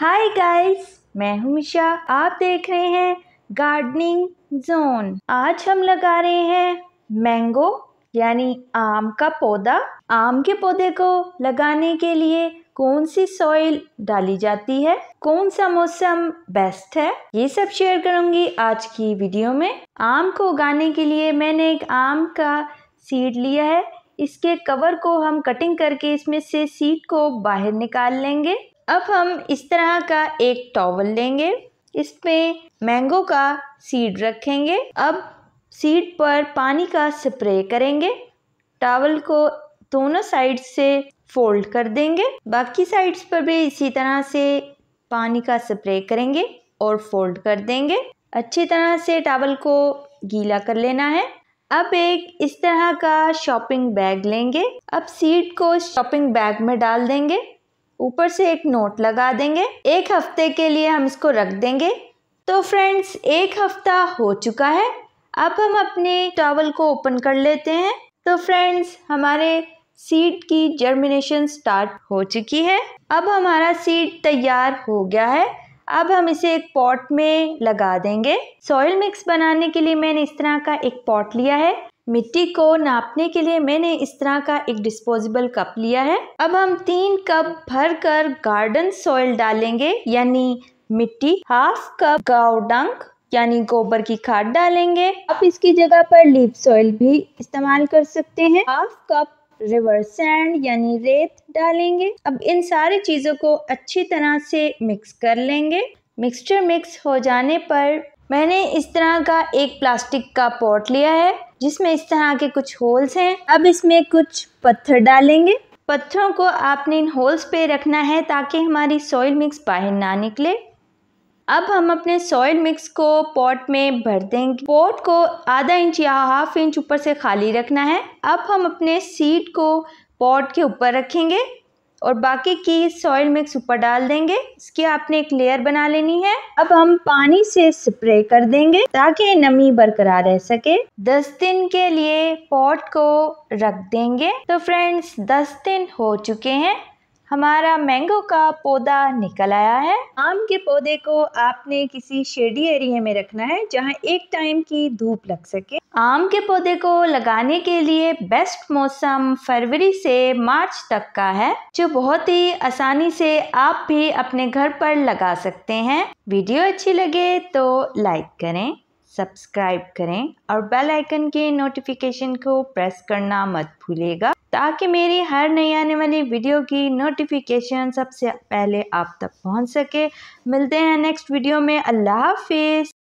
hi guys मैं हूं मिशा आप देख रहे हैं गार्डनिंग जोन आज हम लगा रहे हैं मैंगो यानी आम का पौधा आम के पौधे को लगाने के लिए कौन सी सॉइल डाली जाती है कौन सा मौसम बेस्ट है ये सब शेयर करूंगी आज की वीडियो में आम को उगाने के लिए मैंने एक आम का सीड लिया है इसके कवर को हम कटिंग करके इसमें से सीड को बाहर निकाल लेंगे अब हम इस तरह का एक टॉवल लेंगे इसमें मैंगो का सीड रखेंगे अब सीड पर पानी का स्प्रे करेंगे टॉवल को दोनों साइड से फोल्ड कर देंगे बाकी साइड्स पर भी इसी तरह से पानी का स्प्रे करेंगे और फोल्ड कर देंगे अच्छी तरह से टॉवल को गीला कर लेना है अब एक इस तरह का शॉपिंग बैग लेंगे अब सीड को शॉपिंग बैग में डाल देंगे ऊपर से एक नोट लगा देंगे एक हफ्ते के लिए हम इसको रख देंगे तो फ्रेंड्स एक हफ्ता हो चुका है अब हम अपने टॉवल को ओपन कर लेते हैं तो फ्रेंड्स हमारे सीड की जर्मिनेशन स्टार्ट हो चुकी है अब हमारा सीड तैयार हो गया है अब हम इसे एक पॉट में लगा देंगे सॉइल मिक्स बनाने के लिए मैंने इस तरह का एक पॉट लिया है मिट्टी को नापने के लिए मैंने इस तरह का एक डिस्पोजेबल कप लिया है अब हम तीन कप भरकर गार्डन सॉइल डालेंगे यानी मिट्टी हाफ कप गाव डंक यानी गोबर की खाद डालेंगे आप इसकी जगह पर लीप सॉइल भी इस्तेमाल कर सकते हैं हाफ कप रिवर सैंड यानी रेत डालेंगे अब इन सारी चीज़ों को अच्छी तरह से मिक्स कर लेंगे मिक्सचर मिक्स हो जाने पर मैंने इस तरह का एक प्लास्टिक का पॉट लिया है जिसमें इस तरह के कुछ होल्स हैं अब इसमें कुछ पत्थर डालेंगे पत्थरों को आपने इन होल्स पे रखना है ताकि हमारी सॉइल मिक्स बाहर ना निकले अब हम अपने सॉइल मिक्स को पॉट में भर देंगे पॉट को आधा इंच या हाफ इंच ऊपर से खाली रखना है अब हम अपने सीड को पॉट के ऊपर रखेंगे और बाकी की सॉइल मिक्स ऊपर डाल देंगे इसकी आपने एक लेयर बना लेनी है अब हम पानी से स्प्रे कर देंगे ताकि नमी बरकरार रह सके दस दिन के लिए पॉट को रख देंगे तो फ्रेंड्स दस दिन हो चुके हैं हमारा मैंगो का पौधा निकल आया है आम के पौधे को आपने किसी शेडी एरिया में रखना है जहाँ एक टाइम की धूप लग सके आम के पौधे को लगाने के लिए बेस्ट मौसम फरवरी से मार्च तक का है जो बहुत ही आसानी से आप भी अपने घर पर लगा सकते हैं वीडियो अच्छी लगे तो लाइक करें सब्सक्राइब करें और बेल आइकन के नोटिफिकेशन को प्रेस करना मत भूलिएगा ताकि मेरी हर नई आने वाली वीडियो की नोटिफिकेशन सबसे पहले आप तक पहुंच सके मिलते हैं नेक्स्ट वीडियो में अल्लाह हाफिज़